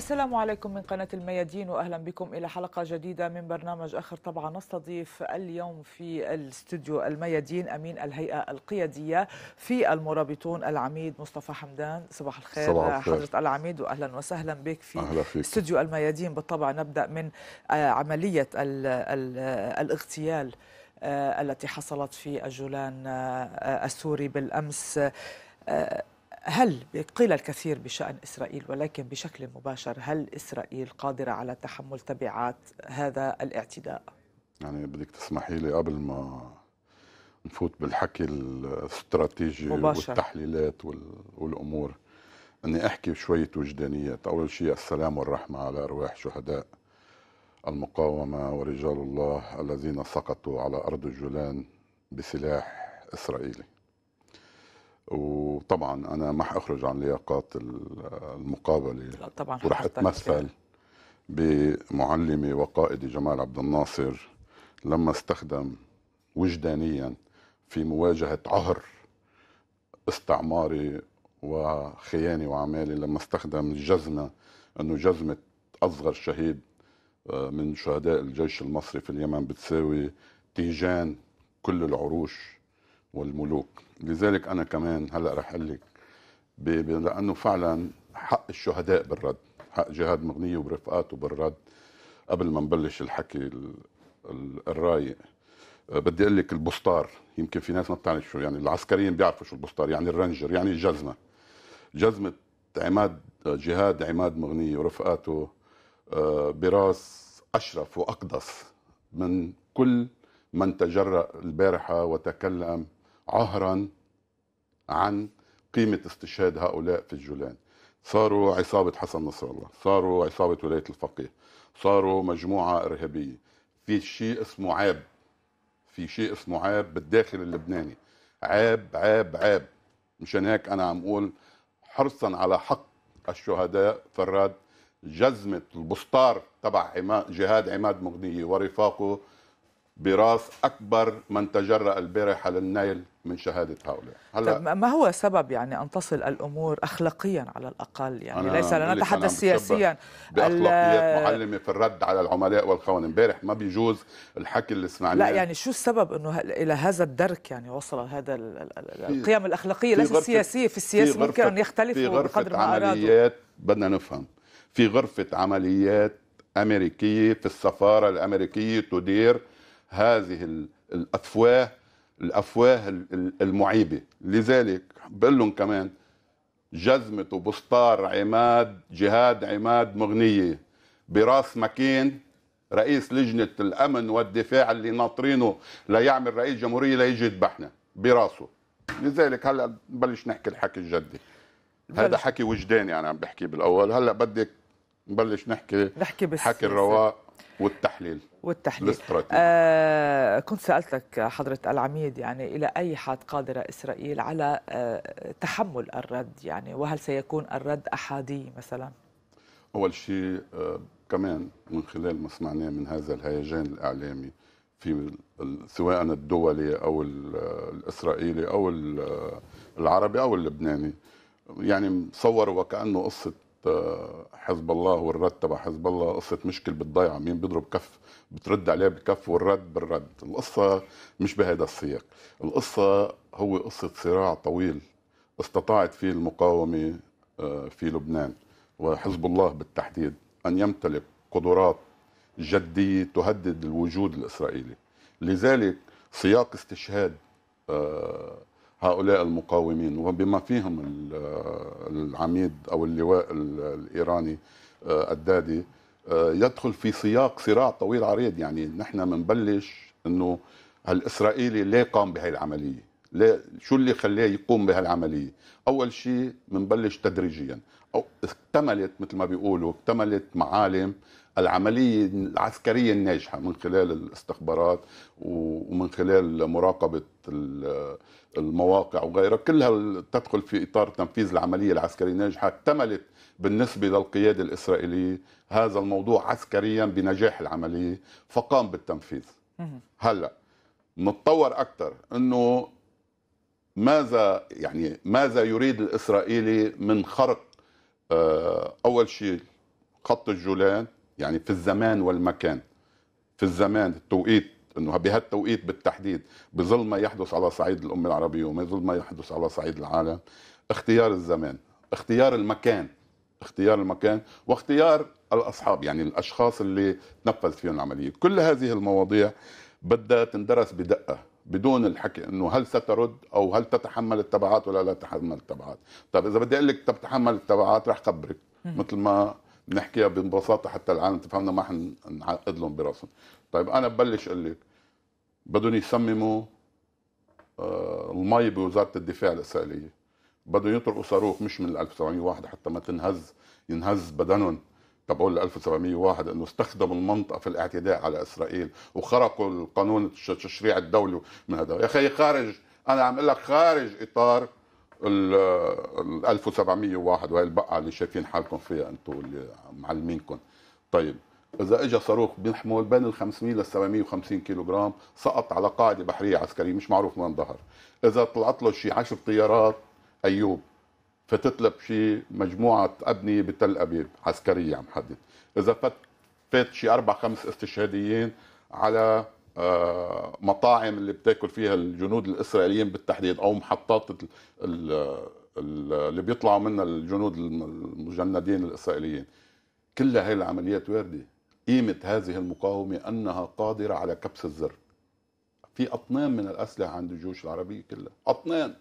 السلام عليكم من قناة الميادين وأهلا بكم إلى حلقة جديدة من برنامج آخر طبعا نستضيف اليوم في الاستوديو الميادين أمين الهيئة القيادية في المرابطون العميد مصطفى حمدان صباح الخير, صباح الخير. حضرة العميد وأهلا وسهلا بك في استوديو الميادين بالطبع نبدأ من آه، عملية الـ الـ الاغتيال آه، التي حصلت في الجولان آه، السوري بالأمس هل قيل الكثير بشأن إسرائيل ولكن بشكل مباشر هل إسرائيل قادرة على تحمل تبعات هذا الاعتداء؟ يعني بدك تسمحي لي قبل ما نفوت بالحكي الاستراتيجي مباشر. والتحليلات والأمور أني أحكي شوية وجدانيات أول شيء السلام والرحمة على أرواح شهداء المقاومة ورجال الله الذين سقطوا على أرض الجولان بسلاح إسرائيلي وطبعا انا ما حاخرج عن لياقات المقابله لا طبعا ورح اتمثل بمعلمي وقائدي جمال عبد الناصر لما استخدم وجدانيا في مواجهه عهر استعماري وخياني وعمالي لما استخدم الجزمه انه جزمه اصغر شهيد آه، من شهداء الجيش المصري في اليمن بتساوي تيجان كل العروش والملوك لذلك أنا كمان هلأ رح أقول لك لأنه فعلا حق الشهداء بالرد حق جهاد مغنية وبرفقاته بالرد قبل ما نبلش الحكي الرايق آه، بدي اقول لك البسطار يمكن في ناس ما بتعرف شو يعني العسكريين بيعرفوا شو البسطار يعني الرنجر يعني الجزمه جزمه عماد آه، جهاد عماد مغنيه ورفقاته آه، براس اشرف واقدس من كل من تجرأ البارحه وتكلم عهرا عن قيمة استشهاد هؤلاء في الجولان صاروا عصابة حسن نصر الله صاروا عصابة ولاية الفقيه صاروا مجموعة إرهابية في شيء اسمه عاب في شيء اسمه عاب بالداخل اللبناني عاب عاب عاب مشان هيك أنا عم أقول حرصا على حق الشهداء فراد جزمة البسطار تبع جهاد عماد مغنية ورفاقه براث اكبر من تجرأ البارحه للنيل من شهاده هؤلاء هلا طيب ما هو سبب يعني ان تصل الامور اخلاقيا على الاقل يعني ليس لنتحدث سياسيا باخلاقيات معلمه في الرد على العملاء والخونه امبارح ما بيجوز الحكي اللي سمعناه لا يعني شو السبب انه الى هذا الدرك يعني وصل هذا القيم الاخلاقيه ليس السياسيه في السياسه ممكن ان يختلفوا بقدر ما ارادوا عمليات بدنا نفهم في غرفه عمليات امريكيه في السفاره الامريكيه تدير هذه الافواه الافواه المعيبه لذلك بقول لهم كمان جزمة وبسطار عماد جهاد عماد مغنية براس مكين رئيس لجنة الأمن والدفاع اللي ناطرينه ليعمل رئيس جمهورية ليجي يذبحنا براسه لذلك هلا نبلش نحكي الحكي الجدي هذا حكي وجداني انا عم بحكي بالاول هلا بدك نبلش نحكي نحكي بالسياسة. حكي الرواق والتحليل والتحليل آه كنت سألتك حضرة العميد يعني إلى أي حد قادرة إسرائيل على آه تحمل الرد يعني وهل سيكون الرد أحادي مثلا؟ أول شيء آه كمان من خلال ما سمعناه من هذا الهيجان الإعلامي في سواء الدولي أو الإسرائيلي أو العربي أو اللبناني يعني صور وكأنه قصة آه، حزب الله والرد تبع حزب الله قصه مشكل بالضيعه مين بيضرب كف بترد عليه بكف والرد بالرد القصه مش بهذا السياق القصه هو قصه صراع طويل استطاعت فيه المقاومه آه، في لبنان وحزب الله بالتحديد ان يمتلك قدرات جديه تهدد الوجود الاسرائيلي لذلك سياق استشهاد آه، هؤلاء المقاومين وبما فيهم العميد او اللواء الايراني آه، الدادي آه، يدخل في سياق صراع طويل عريض يعني نحن بنبلش انه الاسرائيلي ليه قام بهي العمليه؟ ليه شو اللي خلاه يقوم بهالعمليه؟ اول شيء بنبلش تدريجيا او اكتملت مثل ما بيقولوا اكتملت معالم العملية العسكرية الناجحة من خلال الاستخبارات ومن خلال مراقبة المواقع وغيرها كلها تدخل في إطار تنفيذ العملية العسكرية الناجحة اكتملت بالنسبة للقيادة الإسرائيلية هذا الموضوع عسكريا بنجاح العملية فقام بالتنفيذ هلأ نتطور أكثر أنه ماذا يعني ماذا يريد الإسرائيلي من خرق آه، أول شيء خط الجولان يعني في الزمان والمكان في الزمان التوقيت انه بهالتوقيت بالتحديد بظل ما يحدث على صعيد الامه العربيه ظل ما يحدث على صعيد العالم اختيار الزمان اختيار المكان اختيار المكان واختيار الاصحاب يعني الاشخاص اللي تنفذ فيهم العمليه كل هذه المواضيع بدها تندرس بدقه بدون الحكي انه هل سترد او هل تتحمل التبعات ولا لا تتحمل التبعات طب اذا بدي اقول لك تتحمل التبعات رح خبرك مثل ما بنحكيها ببساطه حتى العالم تفهمنا ما حنعقد لهم براسهم طيب انا ببلش اقول لك بدهم يسمموا آه، المي بوزاره الدفاع الاسرائيليه بدهم يطرقوا صاروخ مش من 1701 حتى ما تنهز ينهز بدنهم تبعون ال 1701 انه استخدموا المنطقه في الاعتداء على اسرائيل وخرقوا القانون التشريع الدولي من هذا يا اخي خارج انا عم اقول لك خارج اطار ال 1701 وهي البقعه اللي شايفين حالكم فيها انتم اللي معلمينكم طيب اذا اجى صاروخ بيحمل بين ال 500 لل 750 كيلو جرام سقط على قاعده بحريه عسكريه مش معروف وين ظهر اذا طلعت له شي 10 طيارات ايوب فتتلب شي مجموعه ابنيه بتل ابيب عسكريه عم حدد اذا فات فات شي اربع خمس استشهاديين على آه، مطاعم اللي بتاكل فيها الجنود الاسرائيليين بالتحديد او محطات اللي بيطلعوا منها الجنود المجندين الاسرائيليين كل هاي العمليات وارده قيمه هذه المقاومه انها قادره على كبس الزر في اطنان من الاسلحه عند الجيوش العربيه كلها اطنان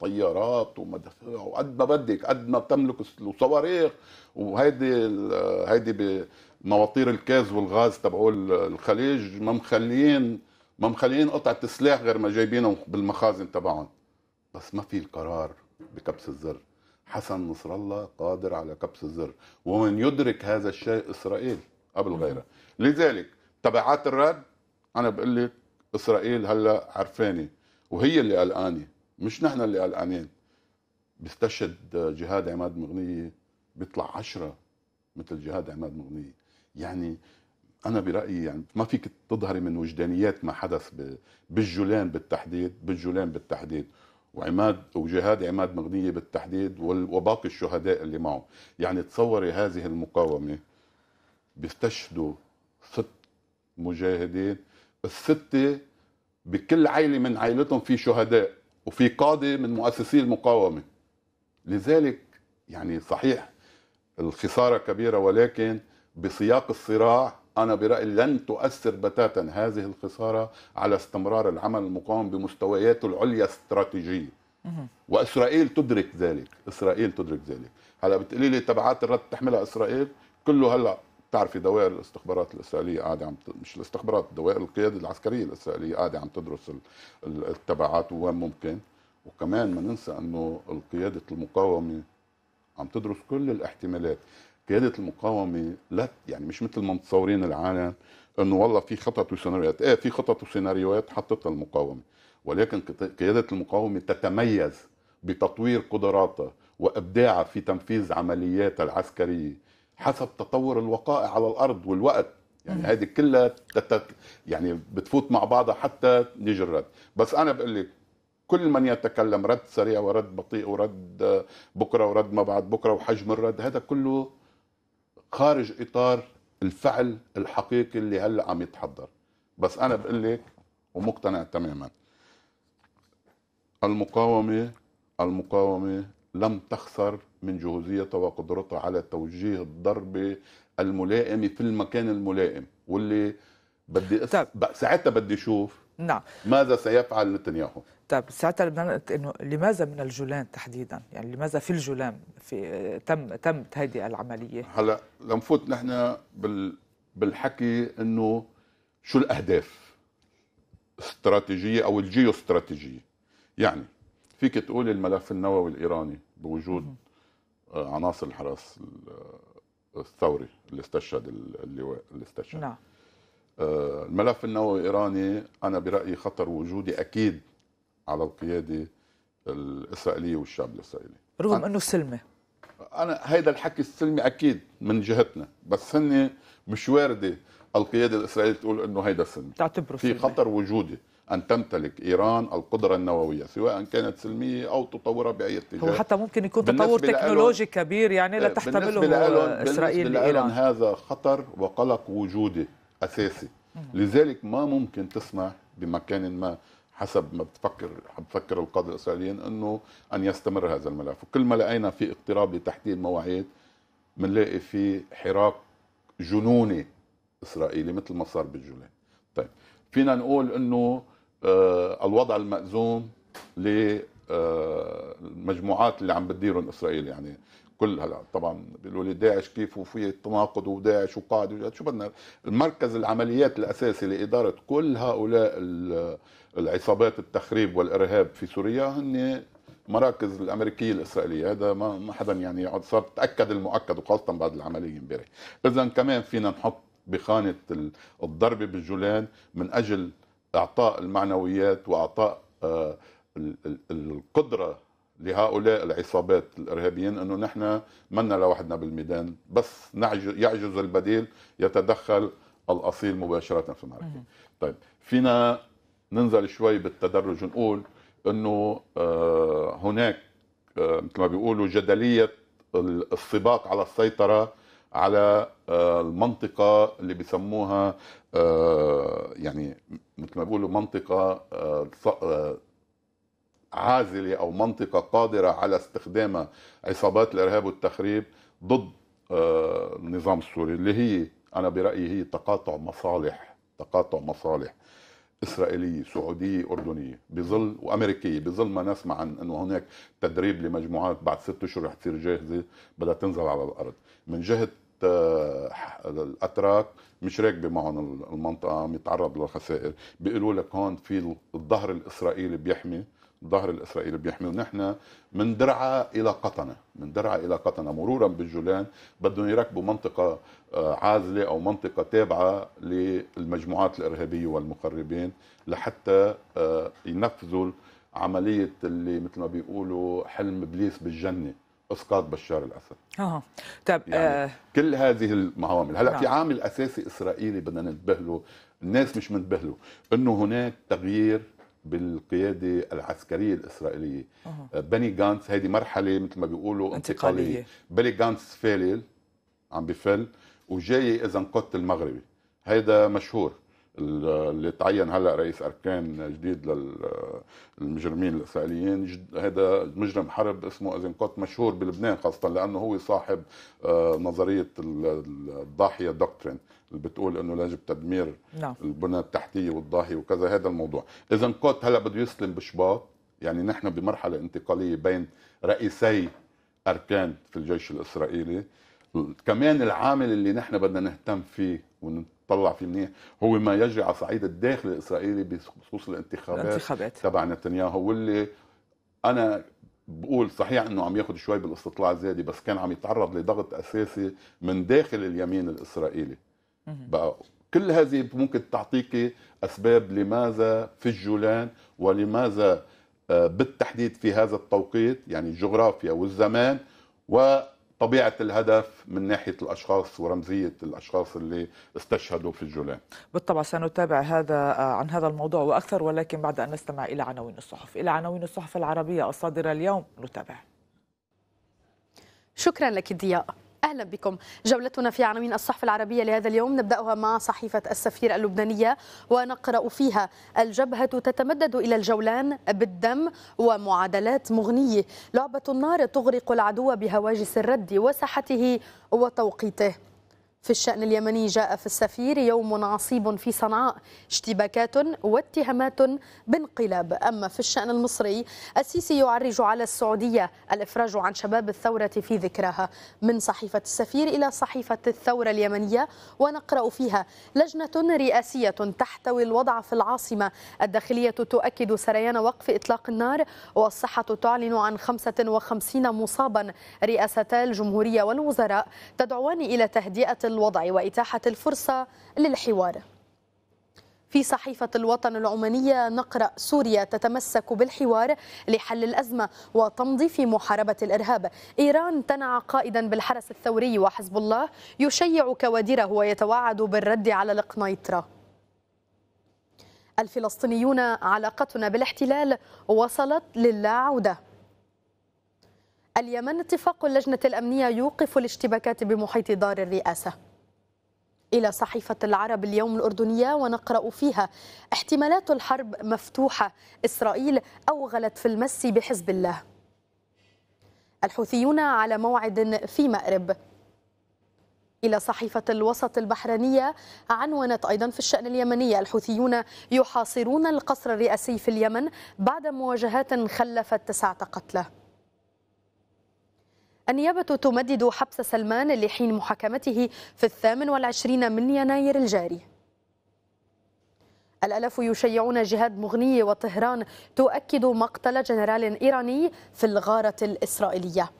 طيارات ومدافع وقد ما بدك قد ما بتملك وصواريخ وهيدي هيدي مواطير الكاز والغاز تبعوا الخليج ما مخليين ما مخليين قطعه سلاح غير ما جايبينهم بالمخازن تبعهم بس ما في القرار بكبس الزر حسن نصر الله قادر على كبس الزر ومن يدرك هذا الشيء اسرائيل قبل غيره لذلك تبعات الرد انا بقول لك اسرائيل هلا عرفانه وهي اللي قلقانه مش نحن اللي قلقانين بيستشهد جهاد عماد مغنيه بيطلع عشرة مثل جهاد عماد مغنيه يعني انا برايي يعني ما فيك تظهري من وجدانيات ما حدث بالجولان بالتحديد بالجولان بالتحديد وعماد وجهاد عماد مغنية بالتحديد وباقي الشهداء اللي معه يعني تصوري هذه المقاومة بيستشهدوا ست مجاهدين الستة بكل عائلة من عائلتهم في شهداء وفي قاضي من مؤسسي المقاومة لذلك يعني صحيح الخسارة كبيرة ولكن بسياق الصراع أنا برأيي لن تؤثر بتاتا هذه الخسارة على استمرار العمل المقاوم بمستوياته العليا استراتيجية وإسرائيل تدرك ذلك إسرائيل تدرك ذلك هلا بتقولي لي تبعات الرد تحملها إسرائيل كله هلا بتعرفي دوائر الاستخبارات الاسرائيليه قاعده عم ت... مش الاستخبارات دوائر القياده العسكريه الاسرائيليه قاعده عم تدرس التبعات وين ممكن وكمان ما ننسى انه القياده المقاومه عم تدرس كل الاحتمالات قياده المقاومه لا يعني مش مثل ما متصورين العالم انه والله في خطط وسيناريوهات، ايه في خطط وسيناريوهات حطتها المقاومه ولكن قياده المقاومه تتميز بتطوير قدراتها وابداعها في تنفيذ عملياتها العسكريه حسب تطور الوقائع على الارض والوقت يعني هذه كلها تتك يعني بتفوت مع بعضها حتى نيجي الرد بس انا بقول لك كل من يتكلم رد سريع ورد بطيء ورد بكره ورد ما بعد بكره وحجم الرد هذا كله خارج اطار الفعل الحقيقي اللي هلا عم يتحضر بس انا بقول لك ومقتنع تماما المقاومه المقاومه لم تخسر من جهوزيتها وقدرتها على توجيه الضربه الملائمه في المكان الملائم واللي بدي أس... طيب. ساعتها بدي اشوف نعم ماذا سيفعل نتنياهو طيب ساعتها بدنا نقول انه لماذا من الجولان تحديدا؟ يعني لماذا في الجولان في تم تمت هذه العمليه؟ هلا لنفوت نحن بال بالحكي انه شو الاهداف استراتيجيه او الجيو استراتيجيه يعني فيك تقول الملف النووي الايراني بوجود آه، عناصر الحرس الثوري اللي استشهد اللواء اللي استشهد نعم آه، الملف النووي الايراني انا برايي خطر وجودي اكيد على القياده الاسرائيليه والشعب الاسرائيلي رغم أنا انه سلمي انا هيدا الحكي السلمي اكيد من جهتنا بس هن مش وارده القياده الاسرائيليه تقول انه هيدا سلمي تعتبره في سلمي. خطر وجودي ان تمتلك ايران القدره النوويه سواء كانت سلميه او تطورها باي اتجاه هو حتى ممكن يكون تطور تكنولوجي كبير يعني إيه، لا تحتمله اسرائيل بالنسبة لايران هذا خطر وقلق وجودي اساسي لذلك ما ممكن تسمع بمكان ما حسب ما بتفكر بفكر القاده الاسرائيليين انه ان يستمر هذا الملف وكل ما لقينا في اقتراب لتحديد مواعيد بنلاقي في حراك جنوني اسرائيلي مثل ما صار بالجولان طيب فينا نقول انه آه الوضع المأزوم للمجموعات آه، اللي عم بتديرهم اسرائيل يعني كل هلا طبعا بيقولوا لي داعش كيف وفي تناقض وداعش وقاعده شو بدنا المركز العمليات الاساسي لاداره كل هؤلاء العصابات التخريب والارهاب في سوريا هن مراكز الامريكيه الاسرائيليه هذا ما حدا يعني يقعد صار تاكد المؤكد وخاصه بعد العمليه امبارح اذا كمان فينا نحط بخانه الضربه بالجولان من اجل اعطاء المعنويات واعطاء آه، القدره لهؤلاء العصابات الارهابيين انه نحن منا لوحدنا بالميدان بس يعجز البديل يتدخل الاصيل مباشره في المعركه. طيب فينا ننزل شوي بالتدرج نقول انه آه، هناك آه، مثل ما بيقولوا جدليه السباق على السيطره على آه، المنطقه اللي بيسموها يعني مثل ما بيقولوا منطقه عازله او منطقه قادره على استخدام عصابات الارهاب والتخريب ضد آه، النظام السوري اللي هي انا برايي هي تقاطع مصالح تقاطع مصالح اسرائيليه سعوديه اردنيه بظل وامريكيه بظل ما نسمع عن انه هناك تدريب لمجموعات بعد ست اشهر رح تصير جاهزه بدها تنزل على الارض من جهه آه، الاتراك مش راكبه معهم المنطقه عم يتعرض للخسائر بيقولوا لك هون في الظهر الاسرائيلي بيحمي الظهر الاسرائيلي بيحمل نحن من درعا الى قطنه من درعا الى قطنه مرورا بالجولان بدهم يركبوا منطقه آه، عازله او منطقه تابعه للمجموعات الارهابيه والمقربين لحتى آه، ينفذوا عمليه اللي مثل ما بيقولوا حلم ابليس بالجنه اسقاط بشار الاسد اه طيب يعني آه. كل هذه المعامل هلا آه. في نعم. عامل اساسي اسرائيلي بدنا ننتبه له الناس مش منتبه له انه هناك تغيير بالقيادة العسكرية الإسرائيلية أوه. آه، بني جانس هذه مرحلة مثل ما بيقولوا انتقالية, انتقالية. بني جانس فالل عم بفل وجاي إذا قط المغربي هذا مشهور اللي تعين هلا رئيس اركان جديد للمجرمين الاسرائيليين هذا مجرم حرب اسمه ازنكوت مشهور بلبنان خاصه لانه هو صاحب آه، نظريه الضاحيه دوكترين اللي بتقول انه يجب تدمير نعم. البنى التحتيه والضاهي وكذا هذا الموضوع اذا كوت هلا بده يسلم بشباط يعني نحن بمرحله انتقاليه بين رئيسي اركان في الجيش الاسرائيلي كمان العامل اللي نحن بدنا نهتم فيه ونطلع فيه منيح هو ما يجري على صعيد الداخل الاسرائيلي بخصوص الانتخابات, الانتخابات. تبع نتنياهو واللي انا بقول صحيح انه عم ياخذ شوي بالاستطلاع الزيادي بس كان عم يتعرض لضغط اساسي من داخل اليمين الاسرائيلي بقى كل هذه ممكن تعطيك اسباب لماذا في الجولان ولماذا آه، بالتحديد في هذا التوقيت يعني الجغرافيا والزمان وطبيعه الهدف من ناحيه الاشخاص ورمزيه الاشخاص اللي استشهدوا في الجولان. بالطبع سنتابع هذا آه، عن هذا الموضوع واكثر ولكن بعد ان نستمع الى عناوين الصحف، الى عناوين الصحف العربيه الصادره اليوم نتابع. شكرا لك ضياء. أهلا بكم جولتنا في عناوين الصحف العربية لهذا اليوم نبدأها مع صحيفة السفير اللبنانية ونقرأ فيها الجبهة تتمدد إلى الجولان بالدم ومعادلات مغنية لعبة النار تغرق العدو بهواجس الرد وساحته وتوقيته في الشأن اليمني جاء في السفير يوم عصيب في صنعاء اشتباكات واتهامات بانقلاب أما في الشأن المصري السيسي يعرج على السعودية الإفراج عن شباب الثورة في ذكراها من صحيفة السفير إلى صحيفة الثورة اليمنية ونقرأ فيها لجنة رئاسية تحتوي الوضع في العاصمة الداخلية تؤكد سريان وقف إطلاق النار والصحة تعلن عن 55 مصابا رئاستا الجمهورية والوزراء تدعوان إلى تهدئة الوضع وإتاحة الفرصة للحوار في صحيفة الوطن العمانية نقرأ سوريا تتمسك بالحوار لحل الأزمة وتمضي في محاربة الإرهاب إيران تنع قائدا بالحرس الثوري وحزب الله يشيع كوادره ويتوعد بالرد على القنيطرة الفلسطينيون علاقتنا بالاحتلال وصلت للاعودة اليمن اتفاق اللجنة الأمنية يوقف الاشتباكات بمحيط دار الرئاسة إلى صحيفة العرب اليوم الأردنية ونقرأ فيها احتمالات الحرب مفتوحة إسرائيل أوغلت في المس بحزب الله الحوثيون على موعد في مأرب إلى صحيفة الوسط البحرينية عنونت أيضا في الشأن اليمني الحوثيون يحاصرون القصر الرئاسي في اليمن بعد مواجهات خلفت تسعة قتلى النيابة تمدد حبس سلمان لحين محاكمته في الثامن والعشرين من يناير الجاري الألف يشيعون جهاد مغني وطهران تؤكد مقتل جنرال إيراني في الغارة الإسرائيلية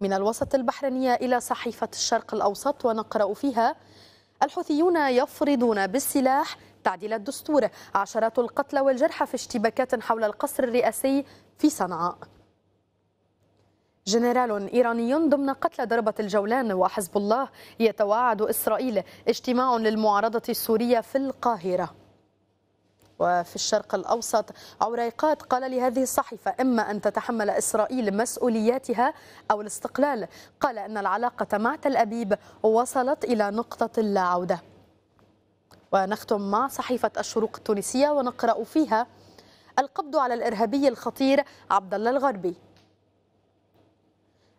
من الوسط البحرينية إلى صحيفة الشرق الأوسط ونقرأ فيها الحوثيون يفرضون بالسلاح تعديل الدستور عشرات القتلى والجرحى في اشتباكات حول القصر الرئاسي في صنعاء جنرال إيراني ضمن قتل ضربة الجولان وحزب الله يتوعد إسرائيل اجتماع للمعارضة السورية في القاهرة وفي الشرق الأوسط عريقات قال لهذه الصحيفة إما أن تتحمل إسرائيل مسؤولياتها أو الاستقلال قال أن العلاقة مع تل أبيب وصلت إلى نقطة اللاعودة عودة ونختم مع صحيفة الشروق التونسية ونقرأ فيها القبض على الإرهابي الخطير عبد الله الغربي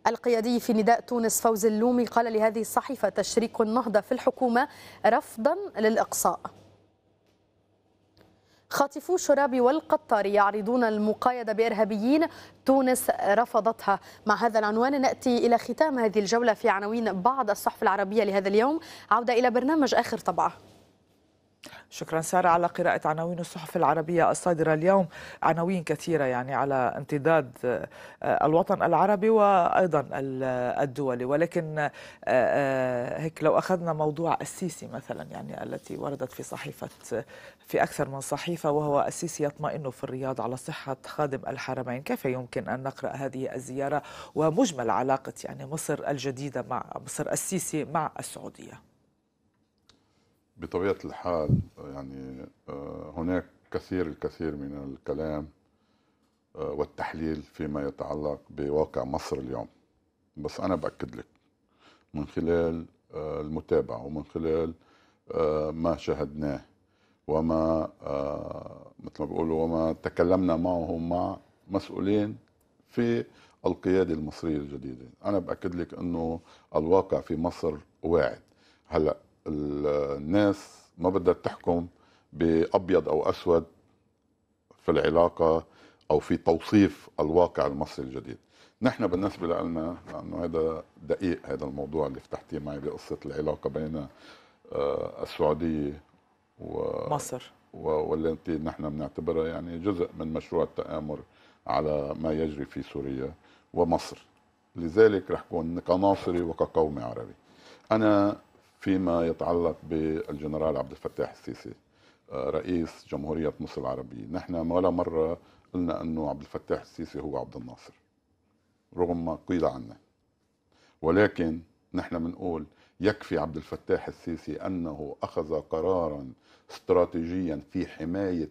القيادي في نداء تونس فوز اللومي قال لهذه الصحيفة تشريك النهضة في الحكومة رفضا للإقصاء خاطفو شرابي والقطار يعرضون المقايدة بإرهابيين تونس رفضتها مع هذا العنوان نأتي إلى ختام هذه الجولة في عناوين بعض الصحف العربية لهذا اليوم عودة إلى برنامج آخر طبعه شكرا سارة على قراءة عناوين الصحف العربية الصادرة اليوم عناوين كثيرة يعني على امتداد آه، الوطن العربي وأيضا الدولي ولكن آه، آه، هيك لو أخذنا موضوع السيسي مثلا يعني التي وردت في صحيفة في أكثر من صحيفة وهو السيسي يطمئن في الرياض على صحة خادم الحرمين كيف يمكن أن نقرأ هذه الزيارة ومجمل علاقة يعني مصر الجديدة مع مصر السيسي مع السعودية بطبيعة الحال يعني آه، هناك كثير الكثير من الكلام آه، والتحليل فيما يتعلق بواقع مصر اليوم بس أنا بأكد لك من خلال آه، المتابعة ومن خلال ما شاهدناه وما مثل ما بيقولوا وما تكلمنا معه مع مسؤولين في القيادة المصرية الجديدة أنا بأكد لك أنه الواقع في مصر واعد هلأ الناس ما بدها تحكم بابيض او اسود في العلاقه او في توصيف الواقع المصري الجديد نحن بالنسبه لنا لانه هذا دقيق هذا الموضوع اللي فتحتيه معي بقصه العلاقه بين آه، السعوديه ومصر والتي نحن بنعتبرها يعني جزء من مشروع التآمر على ما يجري في سوريا ومصر لذلك رح كون كناصري وكقومي عربي أنا فيما يتعلق بالجنرال عبد الفتاح السيسي آه، رئيس جمهورية مصر العربية نحن ولا مرة قلنا أنه عبد الفتاح السيسي هو عبد الناصر رغم ما قيل عنه ولكن نحن بنقول يكفي عبد الفتاح السيسي أنه أخذ قرارا استراتيجيا في حماية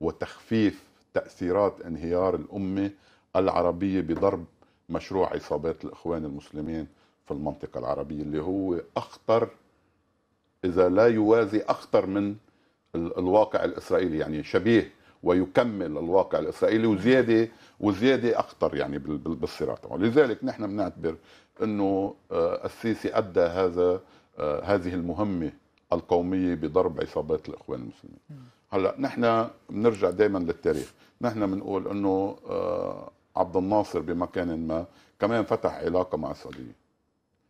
وتخفيف تأثيرات انهيار الأمة العربية بضرب مشروع عصابات الإخوان المسلمين في المنطقة العربية اللي هو أخطر اذا لا يوازي اخطر من الواقع الاسرائيلي يعني شبيه ويكمل الواقع الاسرائيلي وزياده وزياده اخطر يعني بالصراع تبعه، لذلك نحن بنعتبر انه آه، السيسي ادى هذا آه، هذه المهمه القوميه بضرب عصابات الاخوان المسلمين. هلا نحن بنرجع دائما للتاريخ، نحن بنقول انه آه، عبد الناصر بمكان ما كمان فتح علاقه مع السعوديه.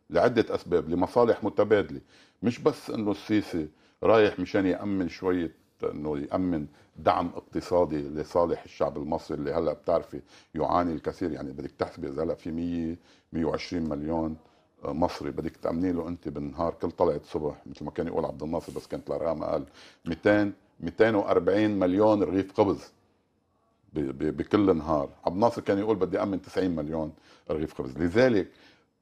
لعدة أسباب لمصالح متبادلة مش بس أنه السيسي رايح مشان يأمن شوية أنه يأمن دعم اقتصادي لصالح الشعب المصري اللي هلا بتعرفي يعاني الكثير يعني بدك تحسبي اذا هلا في 100 120 مليون مصري بدك تامني له انت بالنهار كل طلعت صبح مثل ما كان يقول عبد الناصر بس كانت الارقام اقل 200 240 مليون رغيف خبز بكل نهار عبد الناصر كان يقول بدي امن 90 مليون رغيف خبز لذلك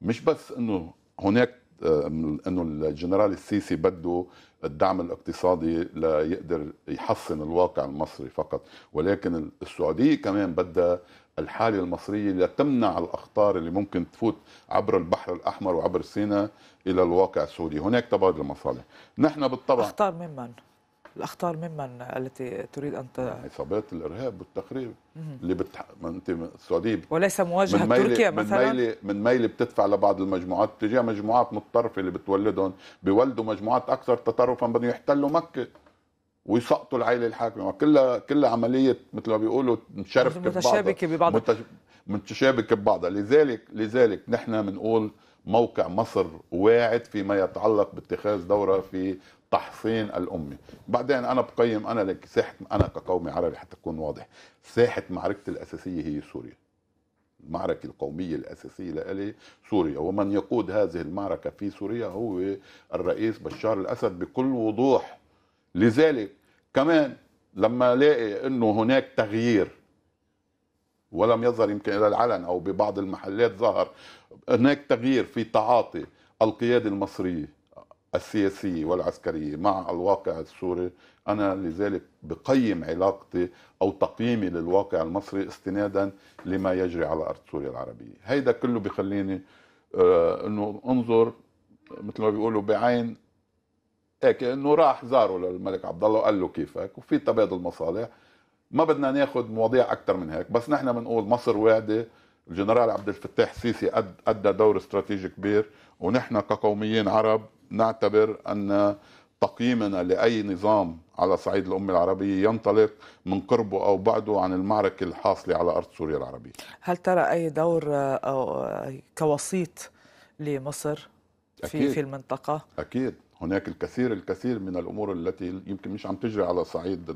مش بس انه هناك آه، انه الجنرال السيسي بده الدعم الاقتصادي ليقدر يحصن الواقع المصري فقط ولكن السعوديه كمان بدها الحاله المصريه لتمنع الاخطار اللي ممكن تفوت عبر البحر الاحمر وعبر سيناء الى الواقع السوري هناك تبادل مصالح نحن بالطبع اخطار ممن الاخطار ممن التي تريد ان ت... عصابات يعني الارهاب والتخريب اللي بتح... ما انت السعوديه وليس مواجهه من ميلي... تركيا مثلا من ميلي من ميلي بتدفع لبعض المجموعات بتجيها مجموعات متطرفه اللي بتولدهم بيولدوا مجموعات اكثر تطرفا بدهم يحتلوا مكه ويسقطوا العائله الحاكمه كلها كلها عمليه مثل ما بيقولوا ببعضها متشابكه ببعضها متش... متشابكه ببعضها لذلك لذلك نحن بنقول موقع مصر واعد فيما يتعلق باتخاذ دورها في التحصين الامي بعدين انا بقيم انا ساحه انا كقومي عربي حتى اكون واضح ساحه معركتي الاساسيه هي سوريا المعركة القومية الأساسية لإلي سوريا ومن يقود هذه المعركة في سوريا هو الرئيس بشار الأسد بكل وضوح لذلك كمان لما لاقي أنه هناك تغيير ولم يظهر يمكن إلى العلن أو ببعض المحلات ظهر هناك تغيير في تعاطي القيادة المصرية السياسية والعسكرية مع الواقع السوري أنا لذلك بقيم علاقتي أو تقييمي للواقع المصري استنادا لما يجري على أرض سوريا العربية هيدا كله بخليني آه، أنه انظر مثل ما بيقولوا بعين هيك انه راح زاره للملك عبد الله وقال له كيفك وفي تبادل مصالح ما بدنا ناخذ مواضيع اكثر من هيك بس نحن بنقول مصر واعده الجنرال عبد الفتاح السيسي ادى دور استراتيجي كبير ونحن كقوميين عرب نعتبر أن تقييمنا لأي نظام على صعيد الأمة العربية ينطلق من قربه أو بعده عن المعركة الحاصلة على أرض سوريا العربية هل ترى أي دور كوسيط لمصر في, أكيد. في المنطقة؟ أكيد هناك الكثير الكثير من الامور التي يمكن مش عم تجري على صعيد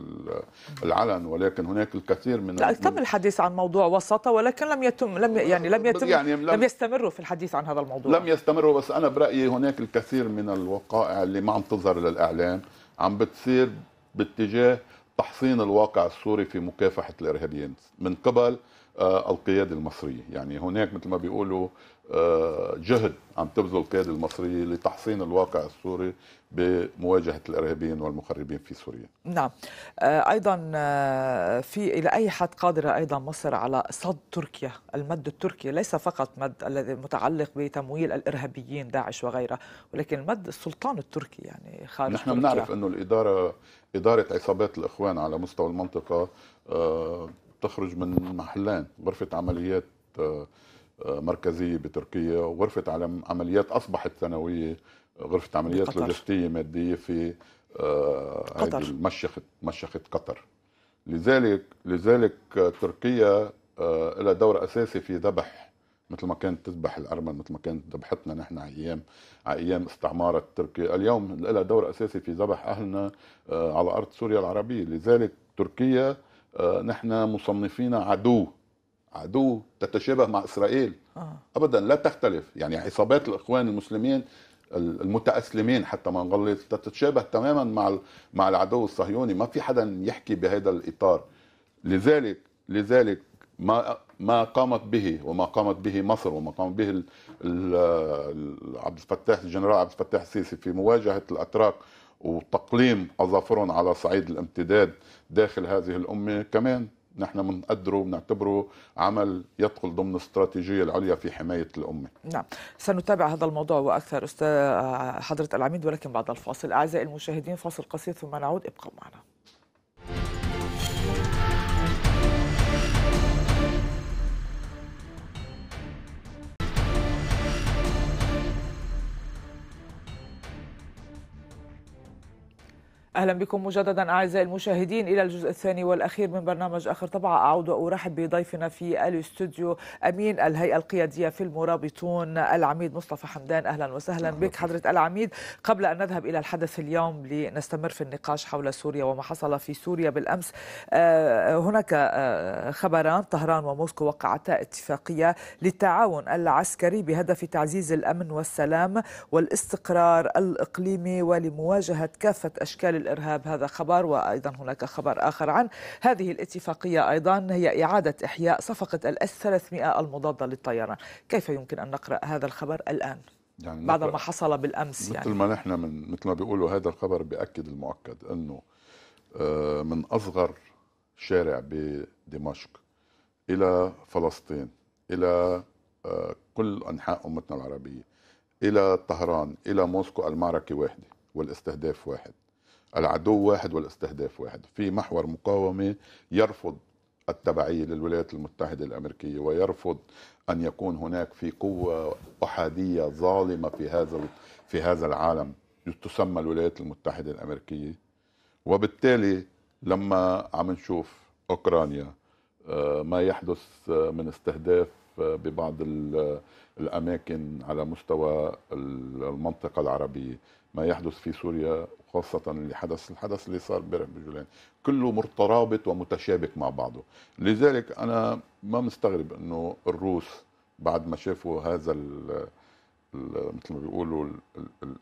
العلن ولكن هناك الكثير من لا تم الحديث عن موضوع وساطه ولكن لم يتم لم يعني لم يتم يعني لم, لم يستمروا في الحديث عن هذا الموضوع لم يستمروا بس انا برايي هناك الكثير من الوقائع اللي ما عم تظهر للاعلام عم بتصير باتجاه تحصين الواقع السوري في مكافحه الارهابيين من قبل آه، القياده المصريه يعني هناك مثل ما بيقولوا جهد عم تبذل القيادة المصرية لتحصين الواقع السوري بمواجهة الإرهابيين والمخربين في سوريا نعم آه، أيضا آه، في إلى أي حد قادرة أيضا مصر على صد تركيا المد التركي ليس فقط مد الذي متعلق بتمويل الإرهابيين داعش وغيره ولكن المد السلطان التركي يعني خارج نحن تركيا. بنعرف أنه الإدارة إدارة عصابات الإخوان على مستوى المنطقة آه، تخرج من محلين غرفة عمليات آه، مركزيه بتركيا وغرفه عمليات اصبحت ثانويه غرفه عمليات لوجستيه ماديه في آه، قطر مشيخه مشيخه قطر لذلك لذلك تركيا آه، لها دور اساسي في ذبح مثل ما كانت تذبح الارمن مثل ما كانت ذبحتنا نحن على ايام على ايام استعمار تركيا اليوم لها دور اساسي في ذبح اهلنا على ارض سوريا العربيه لذلك تركيا نحن مصنفين عدو عدو تتشابه مع اسرائيل آه. ابدا لا تختلف يعني عصابات الاخوان المسلمين المتاسلمين حتى ما نغلط تتشابه تماما مع مع العدو الصهيوني ما في حدا يحكي بهذا الاطار لذلك لذلك ما ما قامت به وما قامت به مصر وما قام به عبد الفتاح الجنرال عبد الفتاح السيسي في مواجهه الاتراك وتقليم اظافرهم على صعيد الامتداد داخل هذه الامه كمان نحن بنقدره وبنعتبره عمل يدخل ضمن الاستراتيجيه العليا في حمايه الامه. نعم، سنتابع هذا الموضوع واكثر استاذ حضره العميد ولكن بعد الفاصل، اعزائي المشاهدين فاصل قصير ثم نعود ابقوا معنا. اهلا بكم مجددا اعزائي المشاهدين الى الجزء الثاني والاخير من برنامج اخر طبعا اعود وارحب بضيفنا في الاستوديو امين الهيئه القياديه في المرابطون العميد مصطفى حمدان اهلا وسهلا بك حضره العميد قبل ان نذهب الى الحدث اليوم لنستمر في النقاش حول سوريا وما حصل في سوريا بالامس آه، هناك آه، خبران طهران وموسكو وقعتا اتفاقيه للتعاون العسكري بهدف تعزيز الامن والسلام والاستقرار الاقليمي ولمواجهه كافه اشكال الإرهاب هذا خبر وأيضا هناك خبر آخر عن هذه الاتفاقية أيضا هي إعادة إحياء صفقة الأس 300 المضادة للطيران كيف يمكن أن نقرأ هذا الخبر الآن؟ يعني بعد ما حصل بالأمس مثل يعني. ما نحن من مثل ما بيقولوا هذا الخبر بأكد المؤكد أنه آه، من أصغر شارع بدمشق إلى فلسطين إلى آه، كل أنحاء أمتنا العربية إلى طهران إلى موسكو المعركة واحدة والاستهداف واحد العدو واحد والاستهداف واحد في محور مقاومه يرفض التبعيه للولايات المتحده الامريكيه ويرفض ان يكون هناك في قوه احاديه ظالمه في هذا في هذا العالم تسمى الولايات المتحده الامريكيه وبالتالي لما عم نشوف اوكرانيا آه، ما يحدث من استهداف آه، ببعض الاماكن على مستوى المنطقه العربيه ما يحدث في سوريا خاصة اللي حدث الحدث اللي صار امبارح بجولان كله مترابط ومتشابك مع بعضه لذلك أنا ما مستغرب أنه الروس بعد ما شافوا هذا ال مثل ما بيقولوا الـ الـ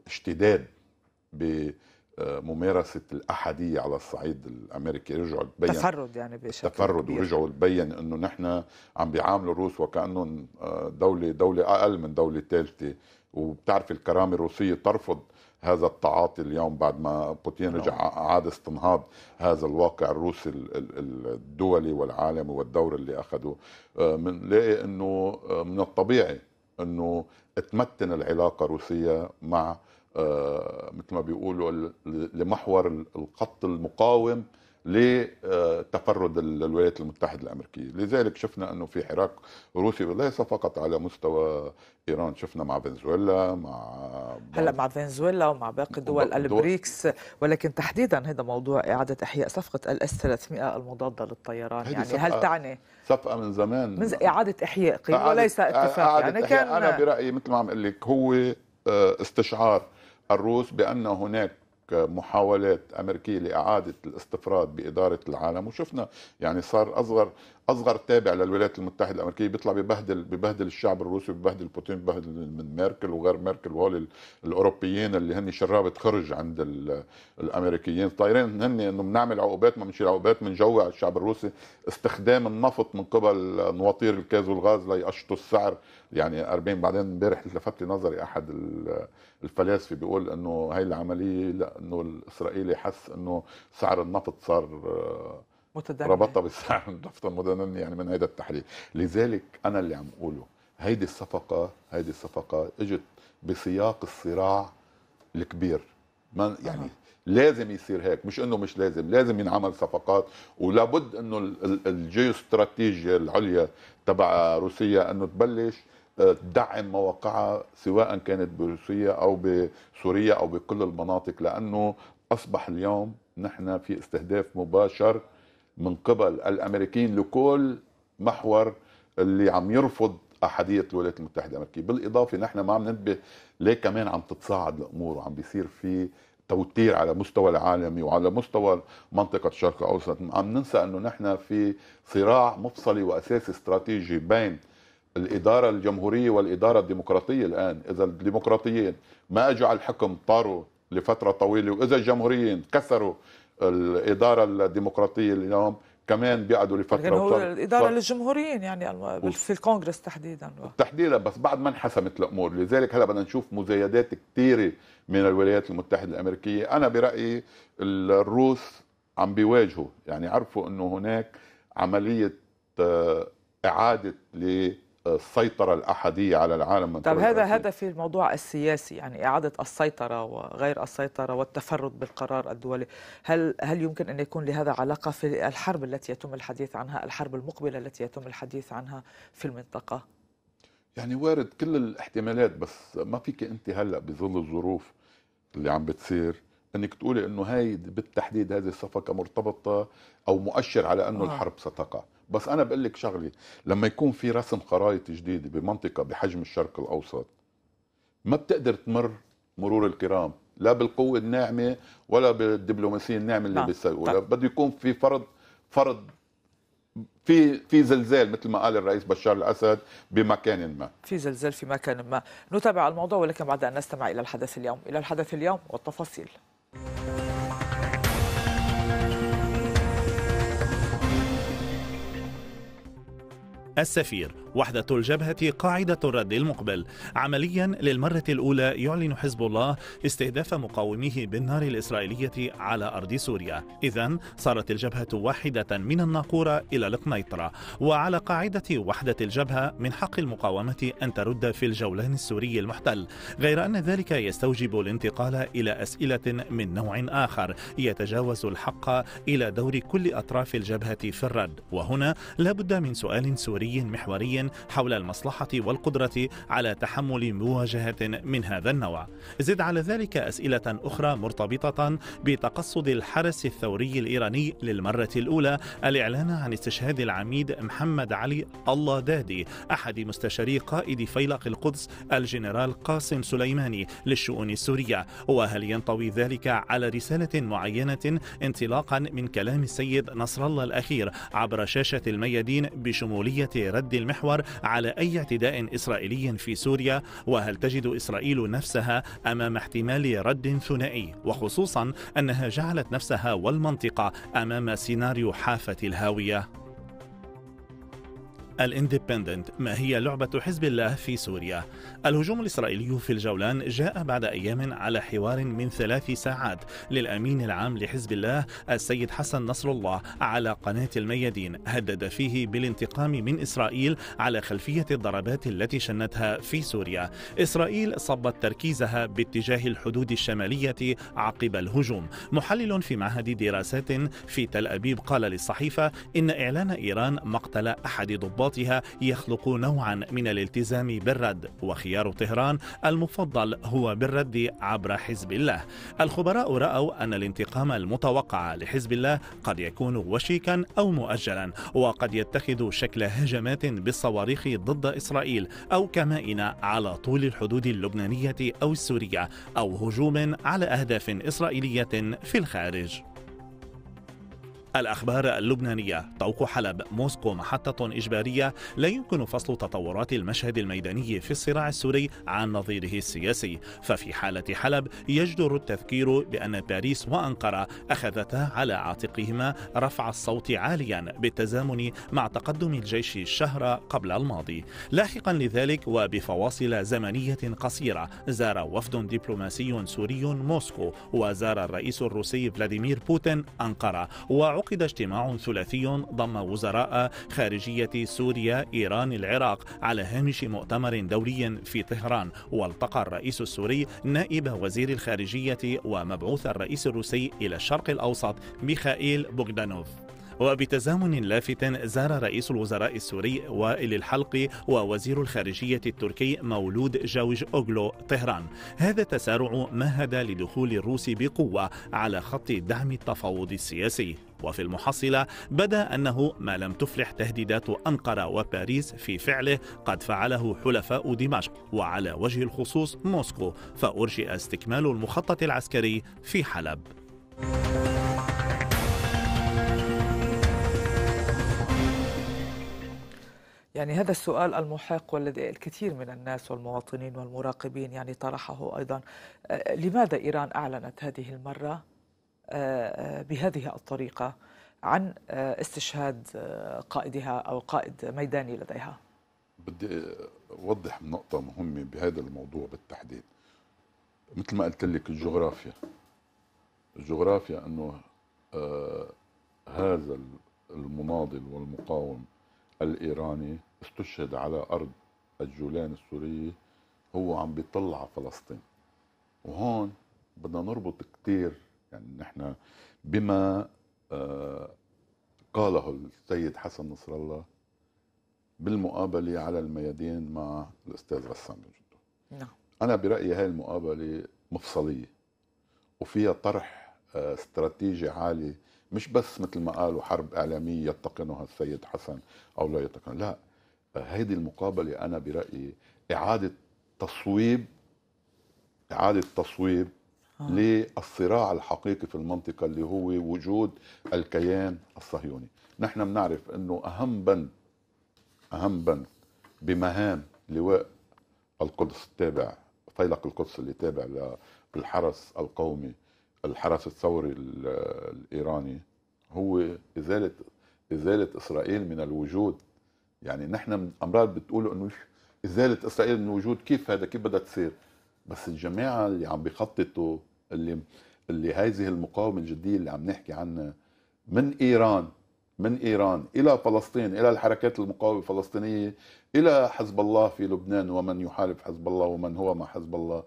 الاشتداد بممارسة الأحادية على الصعيد الأمريكي رجعوا تبين تفرد يعني بشكل تفرد ورجعوا تبين أنه نحن عم بيعاملوا الروس وكأنهم آه، دولة دولة أقل من دولة ثالثة وبتعرف الكرامه الروسيه ترفض هذا التعاطي اليوم بعد ما بوتين رجع اعاد نعم. استنهاض هذا الواقع الروسي الدولي والعالمي والدور اللي اخذه بنلاقي آه، انه آه، من الطبيعي انه تمتن العلاقه الروسيه مع آه، مثل ما بيقولوا لمحور الخط المقاوم لتفرد الولايات المتحدة الأمريكية لذلك شفنا أنه في حراك روسي ليس فقط على مستوى إيران شفنا مع فنزويلا مع هلا مع فنزويلا ومع باقي دول البريكس ولكن تحديدا هذا موضوع إعادة إحياء صفقة الأس 300 المضادة للطيران يعني صفقة هل تعني صفقة من زمان من إعادة إحياء قيمة وليس اتفاق يعني إحياء كان أنا برأيي مثل ما عم لك هو آه، استشعار الروس بأن هناك محاولات امريكيه لاعاده الاستفراد باداره العالم وشفنا يعني صار اصغر اصغر تابع للولايات المتحده الامريكيه بيطلع ببهدل ببهدل الشعب الروسي ببهدل بوتين ببهدل من ميركل وغير ميركل وهول الاوروبيين اللي هن شرابه خرج عند الامريكيين طايرين هن انه بنعمل عقوبات ما بنشيل عقوبات بنجوع الشعب الروسي استخدام النفط من قبل نواطير الكاز والغاز ليقشطوا السعر يعني 40 بعدين امبارح لفت لي نظري احد الفلاسفه بيقول انه هاي العمليه لانه الاسرائيلي حس انه سعر النفط صار آه، متدني ربطها بالساعه ربطا المتدني يعني من هذا التحليل لذلك انا اللي عم اقوله هيدي الصفقه هيدي الصفقه اجت بسياق الصراع الكبير ما يعني أه. لازم يصير هيك مش انه مش لازم لازم ينعمل صفقات ولابد انه الجيو استراتيجيا العليا تبع روسيا انه تبلش آه، تدعم مواقعها سواء كانت بروسيا او بسوريا او بكل المناطق لانه اصبح اليوم نحن في استهداف مباشر من قبل الامريكيين لكل محور اللي عم يرفض احاديه الولايات المتحده الامريكيه بالاضافه نحن ما عم ننتبه ليه كمان عم تتصاعد الامور وعم بيصير في توتير على مستوى العالمي وعلى مستوى منطقة الشرق الأوسط عم ننسى أنه نحن في صراع مفصلي وأساسي استراتيجي بين الإدارة الجمهورية والإدارة الديمقراطية الآن إذا الديمقراطيين ما أجوا على الحكم طاروا لفترة طويلة وإذا الجمهوريين كسروا الاداره الديمقراطيه اليوم كمان بيقعدوا لفتره لكن هو وصار الاداره ف... للجمهوريين يعني في الكونغرس تحديدا تحديدا بس بعد ما انحسمت الامور لذلك هلا بدنا نشوف مزايدات كثيره من الولايات المتحده الامريكيه انا برايي الروس عم بيواجهوا يعني عرفوا انه هناك عمليه آه، اعاده ل السيطرة الأحدية على العالم من طب هذا هذا في الموضوع السياسي يعني إعادة السيطرة وغير السيطرة والتفرد بالقرار الدولي هل هل يمكن أن يكون لهذا علاقة في الحرب التي يتم الحديث عنها الحرب المقبلة التي يتم الحديث عنها في المنطقة يعني وارد كل الاحتمالات بس ما فيك أنت هلأ بظل الظروف اللي عم بتصير انك تقولي انه هاي بالتحديد هذه الصفقه مرتبطه او مؤشر على انه آه. الحرب ستقع بس انا بقول لك شغله لما يكون في رسم خرائط جديده بمنطقه بحجم الشرق الاوسط ما بتقدر تمر مرور الكرام لا بالقوه الناعمه ولا بالدبلوماسيه الناعمه اللي نعم. بيسووا طيب. بده يكون في فرض فرض في في زلزال مثل ما قال الرئيس بشار الاسد بمكان ما في زلزال في مكان ما نتابع الموضوع ولكن بعد ان نستمع الى الحدث اليوم الى الحدث اليوم والتفاصيل Bye. السفير وحدة الجبهة قاعدة الرد المقبل عمليا للمرة الأولى يعلن حزب الله استهداف مقاوميه بالنار الإسرائيلية على أرض سوريا إذا صارت الجبهة واحدة من الناقورة إلى القنيطرة وعلى قاعدة وحدة الجبهة من حق المقاومة أن ترد في الجولان السوري المحتل غير أن ذلك يستوجب الانتقال إلى أسئلة من نوع آخر يتجاوز الحق إلى دور كل أطراف الجبهة في الرد وهنا لا بد من سؤال سوري إداري محوري حول المصلحة والقدرة على تحمل مواجهة من هذا النوع زد على ذلك أسئلة أخرى مرتبطة بتقصد الحرس الثوري الإيراني للمرة الأولى الإعلان عن استشهاد العميد محمد علي الله دادي أحد مستشاري قائد فيلق القدس الجنرال قاسم سليماني للشؤون السورية وهل ينطوي ذلك على رسالة معينة انطلاقا من كلام السيد نصر الله الأخير عبر شاشة الميادين بشمولية رد المحور على أي اعتداء إسرائيلي في سوريا وهل تجد إسرائيل نفسها أمام احتمال رد ثنائي وخصوصا أنها جعلت نفسها والمنطقة أمام سيناريو حافة الهاوية الاندبندنت ما هي لعبة حزب الله في سوريا الهجوم الإسرائيلي في الجولان جاء بعد أيام على حوار من ثلاث ساعات للأمين العام لحزب الله السيد حسن نصر الله على قناة الميادين هدد فيه بالانتقام من إسرائيل على خلفية الضربات التي شنتها في سوريا إسرائيل صبت تركيزها باتجاه الحدود الشمالية عقب الهجوم محلل في معهد دراسات في تل أبيب قال للصحيفة إن إعلان إيران مقتل أحد ضباط وارتباطها يخلق نوعا من الالتزام بالرد وخيار طهران المفضل هو بالرد عبر حزب الله الخبراء رأوا أن الانتقام المتوقع لحزب الله قد يكون وشيكا أو مؤجلا وقد يتخذ شكل هجمات بالصواريخ ضد إسرائيل أو كمائن على طول الحدود اللبنانية أو السورية أو هجوم على أهداف إسرائيلية في الخارج الأخبار اللبنانية طوق حلب موسكو محطة إجبارية لا يمكن فصل تطورات المشهد الميداني في الصراع السوري عن نظيره السياسي ففي حالة حلب يجدر التذكير بأن باريس وأنقرة أخذتا على عاتقهما رفع الصوت عاليا بالتزامن مع تقدم الجيش الشهر قبل الماضي لاحقا لذلك وبفواصل زمنية قصيرة زار وفد دبلوماسي سوري موسكو وزار الرئيس الروسي فلاديمير بوتين أنقرة وعقد عقد اجتماع ثلاثي ضم وزراء خارجية سوريا إيران العراق على هامش مؤتمر دولي في طهران والتقى الرئيس السوري نائب وزير الخارجية ومبعوث الرئيس الروسي إلى الشرق الأوسط ميخائيل بوغدانوف وبتزامن لافت زار رئيس الوزراء السوري وائل الحلقي ووزير الخارجية التركي مولود جاوج أوغلو طهران هذا التسارع مهد لدخول الروس بقوة على خط دعم التفاوض السياسي وفي المحصلة بدا أنه ما لم تفلح تهديدات أنقرة وباريس في فعله قد فعله حلفاء دمشق وعلى وجه الخصوص موسكو فأرجئ استكمال المخطط العسكري في حلب يعني هذا السؤال المحق والذي الكثير من الناس والمواطنين والمراقبين يعني طرحه ايضا أه، لماذا ايران اعلنت هذه المره آه، آه، بهذه الطريقة عن آه، استشهاد قائدها أو قائد ميداني لديها بدي أوضح نقطة مهمة بهذا الموضوع بالتحديد مثل ما قلت لك الجغرافيا الجغرافيا أنه آه هذا المناضل والمقاوم الإيراني استشهد على أرض الجولان السورية هو عم بيطلع فلسطين وهون بدنا نربط كتير يعني نحن بما آه، قاله السيد حسن نصر الله بالمقابلة على الميادين مع الأستاذ غسان بن جدو نعم أنا برأيي هاي المقابلة مفصلية وفيها طرح آه، استراتيجي عالي مش بس مثل ما قالوا حرب إعلامية يتقنها السيد حسن أو لا يتقنها لا آه، هيدي المقابلة أنا برأيي إعادة تصويب إعادة تصويب آه. للصراع الحقيقي في المنطقة اللي هو وجود الكيان الصهيوني نحن بنعرف أنه أهم بند أهم بند بمهام لواء القدس التابع فيلق القدس اللي تابع للحرس القومي الحرس الثوري الإيراني هو إزالة إزالة إسرائيل من الوجود يعني نحن أمراض بتقولوا أنه إزالة إسرائيل من الوجود كيف هذا كيف بدها تصير بس الجماعه اللي عم بيخططوا اللي اللي هذه المقاومه الجديه اللي عم نحكي عنها من ايران من ايران الى فلسطين الى الحركات المقاومه الفلسطينيه الى حزب الله في لبنان ومن يحارب حزب الله ومن هو مع حزب الله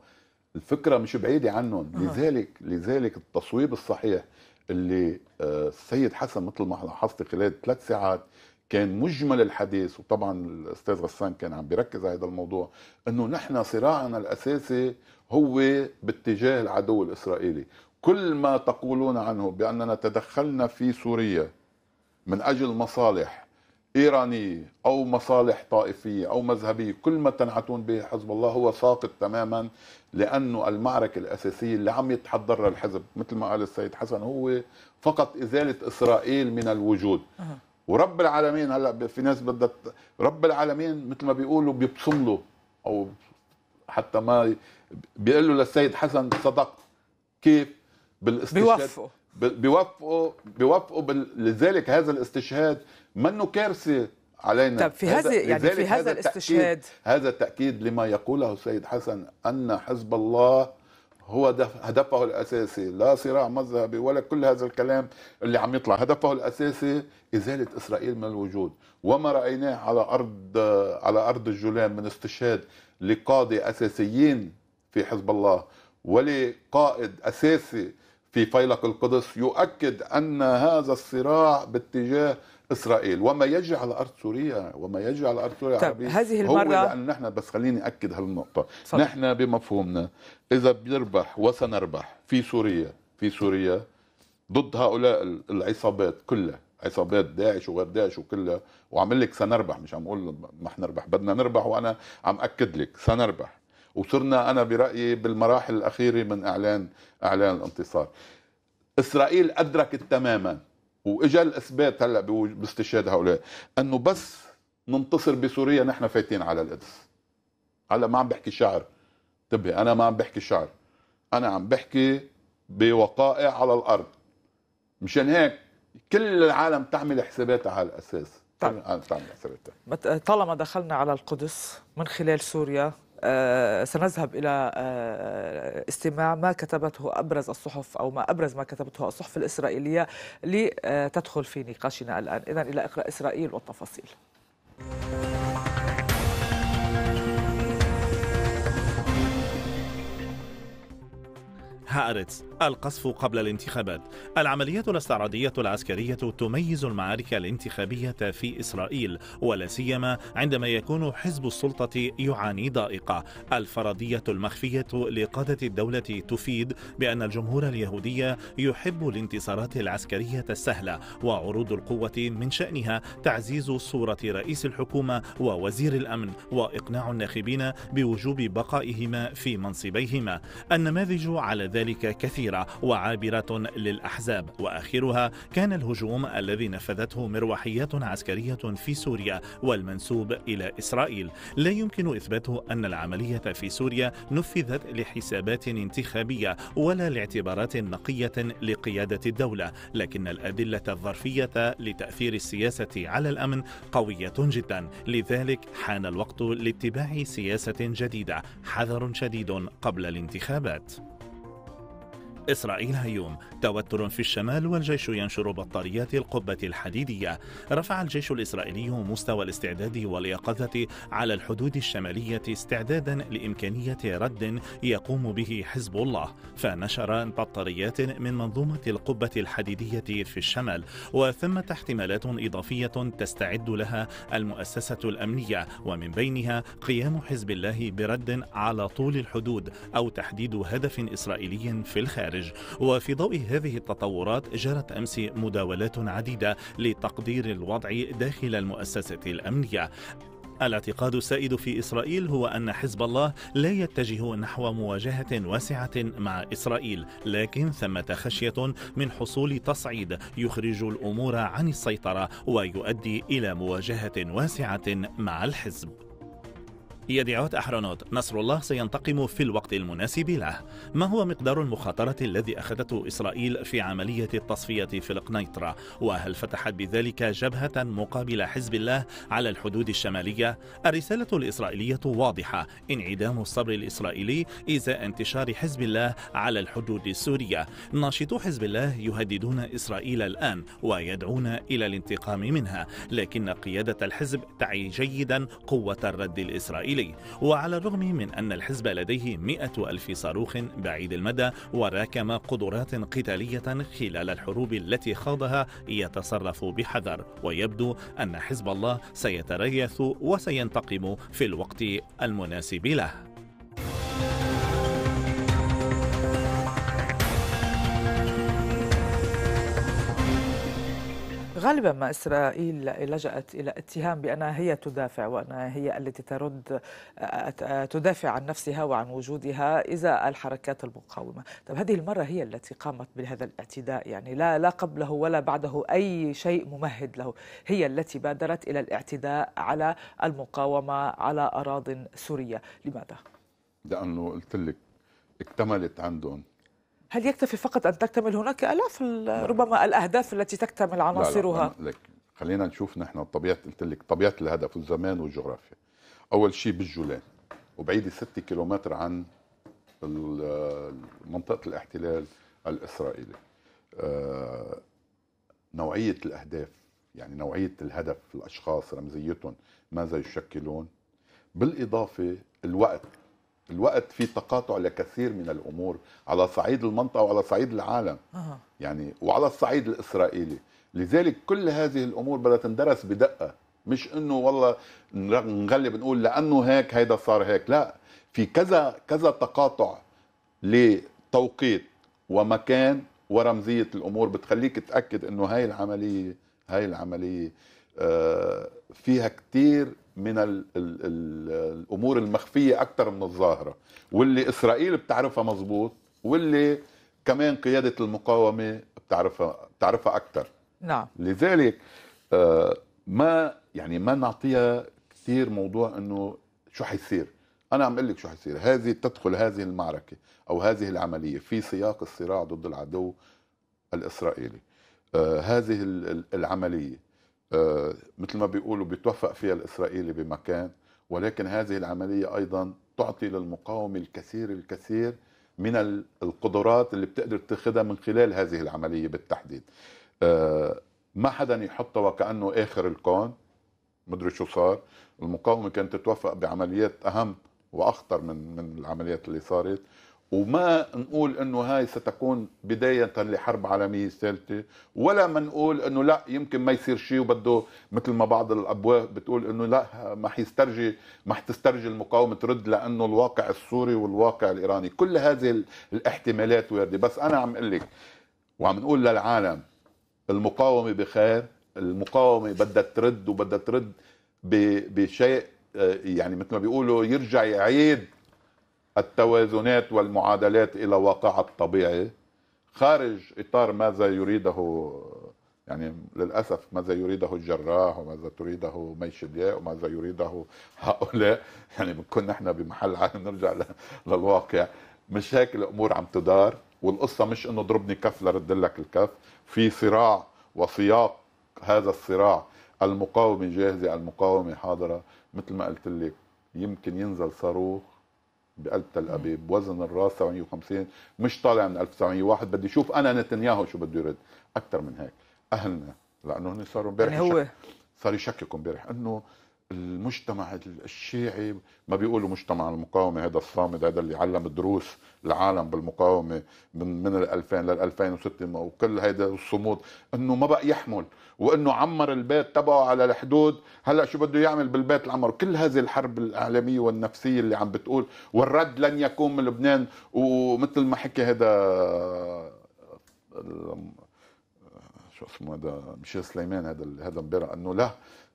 الفكره مش بعيده عنهم لذلك لذلك التصويب الصحيح اللي آه، السيد حسن مثل ما لاحظت خلال ثلاث ساعات كان مجمل الحديث وطبعا الاستاذ غسان كان عم بيركز على هذا الموضوع انه نحن صراعنا الاساسي هو باتجاه العدو الاسرائيلي كل ما تقولون عنه باننا تدخلنا في سوريا من اجل مصالح ايرانيه او مصالح طائفيه او مذهبيه كل ما تنعتون به حزب الله هو ساقط تماما لانه المعركه الاساسيه اللي عم يتحضرها الحزب مثل ما قال السيد حسن هو فقط ازاله اسرائيل من الوجود ورب العالمين هلا في ناس بدها رب العالمين مثل ما بيقولوا بيبصم له او حتى ما بيقول له للسيد حسن صدقت كيف بالاستشهاد بيوفقوا بيوفقوا بيوفقوا لذلك هذا الاستشهاد منه كارثه علينا طب في هذا يعني في هذا الاستشهاد هذا تأكيد لما يقوله السيد حسن ان حزب الله هو هدفه الاساسي لا صراع مذهبي ولا كل هذا الكلام اللي عم يطلع هدفه الاساسي ازاله اسرائيل من الوجود وما رايناه على ارض على ارض الجولان من استشهاد لقاضي اساسيين في حزب الله ولقائد اساسي في فيلق القدس يؤكد ان هذا الصراع باتجاه اسرائيل وما يجري على ارض سوريا وما يجري على ارض سوريا طيب هذه المره هو لان نحن بس خليني اكد هالنقطه صدق. نحن بمفهومنا اذا بنربح وسنربح في سوريا في سوريا ضد هؤلاء العصابات كلها عصابات داعش وغير داعش وكلها وعم لك سنربح مش عم اقول ما حنربح بدنا نربح وانا عم اكد لك سنربح وصرنا انا برايي بالمراحل الاخيره من اعلان اعلان الانتصار اسرائيل ادركت تماما واجا الاثبات هلا باستشهاد هؤلاء انه بس ننتصر بسوريا نحن فايتين على القدس هلا ما عم بحكي شعر انتبهي انا ما عم بحكي شعر انا عم بحكي بوقائع على الارض مشان هيك كل العالم تعمل حساباتها على الاساس طيب. تعمل حساباتها طالما دخلنا على القدس من خلال سوريا آه، سنذهب إلى آه، استماع ما كتبته أبرز الصحف أو ما أبرز ما كتبته الصحف الإسرائيلية لتدخل في نقاشنا الآن إذا إلى إقراء إسرائيل والتفاصيل. هارتس القصف قبل الانتخابات العمليات الاستعراضية العسكرية تميز المعارك الانتخابية في إسرائيل ولا سيما عندما يكون حزب السلطة يعاني ضائقة الفرضية المخفية لقادة الدولة تفيد بأن الجمهور اليهودي يحب الانتصارات العسكرية السهلة وعروض القوة من شأنها تعزيز صورة رئيس الحكومة ووزير الأمن وإقناع الناخبين بوجوب بقائهما في منصبيهما النماذج على ذلك كذلك كثيرة وعابرة للأحزاب وآخرها كان الهجوم الذي نفذته مروحيات عسكرية في سوريا والمنسوب إلى إسرائيل لا يمكن إثباته أن العملية في سوريا نفذت لحسابات انتخابية ولا لاعتبارات نقية لقيادة الدولة لكن الأدلة الظرفية لتأثير السياسة على الأمن قوية جدا لذلك حان الوقت لاتباع سياسة جديدة حذر شديد قبل الانتخابات إسرائيل هيوم توتر في الشمال والجيش ينشر بطاريات القبة الحديدية رفع الجيش الإسرائيلي مستوى الاستعداد واليقظة على الحدود الشمالية استعدادا لإمكانية رد يقوم به حزب الله فنشر بطاريات من منظومة القبة الحديدية في الشمال وثمة احتمالات إضافية تستعد لها المؤسسة الأمنية ومن بينها قيام حزب الله برد على طول الحدود أو تحديد هدف إسرائيلي في الخارج الخارج وفي ضوء هذه التطورات جرت أمس مداولات عديدة لتقدير الوضع داخل المؤسسة الأمنية الاعتقاد السائد في اسرائيل هو ان حزب الله لا يتجه نحو مواجهه واسعه مع اسرائيل، لكن ثمه خشيه من حصول تصعيد يخرج الامور عن السيطره ويؤدي الى مواجهه واسعه مع الحزب. يدعو أحرانوت نصر الله سينتقم في الوقت المناسب له ما هو مقدار المخاطرة الذي أخذته إسرائيل في عملية التصفية في القنيطرة وهل فتحت بذلك جبهة مقابل حزب الله على الحدود الشمالية الرسالة الإسرائيلية واضحة انعدام الصبر الإسرائيلي إزاء انتشار حزب الله على الحدود السورية ناشطو حزب الله يهددون إسرائيل الآن ويدعون إلى الانتقام منها لكن قيادة الحزب تعي جيدا قوة الرد الإسرائيلي الإسرائيلي وعلى الرغم من أن الحزب لديه مئة ألف صاروخ بعيد المدى وراكم قدرات قتالية خلال الحروب التي خاضها يتصرف بحذر ويبدو أن حزب الله سيتريث وسينتقم في الوقت المناسب له غالبا ما إسرائيل لجأت إلى اتهام بأنها هي تدافع وأنها هي التي ترد تدافع عن نفسها وعن وجودها إذا الحركات المقاومة طب هذه المرة هي التي قامت بهذا الاعتداء يعني لا, لا قبله ولا بعده أي شيء ممهد له هي التي بادرت إلى الاعتداء على المقاومة على أراض سورية لماذا؟ لأنه قلت لك اكتملت عندهم هل يكتفي فقط أن تكتمل هناك آلاف ربما الأهداف التي تكتمل عناصرها لا لا. خلينا نشوف نحن طبيعة قلت لك طبيعة الهدف والزمان والجغرافيا أول شيء بالجولان وبعيدة 6 كيلومتر عن منطقة الاحتلال الإسرائيلي آه، نوعية الأهداف يعني نوعية الهدف الأشخاص رمزيتهم ماذا يشكلون بالإضافة الوقت الوقت في تقاطع لكثير من الامور على صعيد المنطقه وعلى صعيد العالم يعني وعلى الصعيد الاسرائيلي لذلك كل هذه الامور بدها تندرس بدقه مش انه والله نغلب نقول لانه هيك هيدا صار هيك لا في كذا كذا تقاطع لتوقيت ومكان ورمزيه الامور بتخليك تاكد انه هاي العمليه هاي العمليه آه، فيها كثير من الـ الـ الـ الامور المخفيه اكثر من الظاهره واللي اسرائيل بتعرفها مزبوط واللي كمان قياده المقاومه بتعرفها بتعرفها اكثر نعم لذلك آه، ما يعني ما نعطيها كثير موضوع انه شو حيصير انا عم اقول لك شو حيصير هذه تدخل هذه المعركه او هذه العمليه في سياق الصراع ضد العدو الاسرائيلي آه، هذه العمليه آه، مثل ما بيقولوا بيتوفق فيها الإسرائيلي بمكان ولكن هذه العملية أيضا تعطي للمقاومة الكثير الكثير من القدرات اللي بتقدر تاخذها من خلال هذه العملية بالتحديد آه، ما حدا يحطها وكأنه آخر الكون مدري شو صار المقاومة كانت تتوفق بعمليات أهم وأخطر من من العمليات اللي صارت وما نقول انه هاي ستكون بداية لحرب عالمية ثالثة ولا ما نقول انه لا يمكن ما يصير شيء وبده مثل ما بعض الابواب بتقول انه لا ما حيسترجي ما حتسترجي المقاومة ترد لانه الواقع السوري والواقع الايراني كل هذه الاحتمالات واردة بس انا عم اقول لك وعم نقول للعالم المقاومة بخير المقاومة بدها ترد وبدها ترد بشيء آه، يعني مثل ما بيقولوا يرجع يعيد التوازنات والمعادلات إلى واقعها الطبيعي خارج إطار ماذا يريده يعني للأسف ماذا يريده الجراح وماذا تريده ميشلياء وماذا يريده هؤلاء يعني بنكون نحن بمحل نرجع للواقع مش هيك الأمور عم تدار والقصة مش إنه ضربني كف لرد لك الكف في صراع وسياق هذا الصراع المقاومة جاهزة المقاومة حاضرة مثل ما قلت لك يمكن ينزل صاروخ بقلب تل ابيب وزن الراس 750 مش طالع من 1901 بدي اشوف انا نتنياهو شو بده يرد اكثر من هيك اهلنا لانه هن صاروا يعني امبارح يعني هو صار يشككوا امبارح انه المجتمع الشيعي ما بيقولوا مجتمع المقاومة هذا الصامد هذا اللي علم دروس العالم بالمقاومة من, من ال 2000 لل 2006 وكل هذا الصمود انه ما بقى يحمل وانه عمر البيت تبعه على الحدود هلا شو بده يعمل بالبيت العمر كل هذه الحرب الاعلامية والنفسية اللي عم بتقول والرد لن يكون من لبنان ومثل ما حكي هذا شو اسمه هذا مش سليمان هذا هذا امبارح انه لا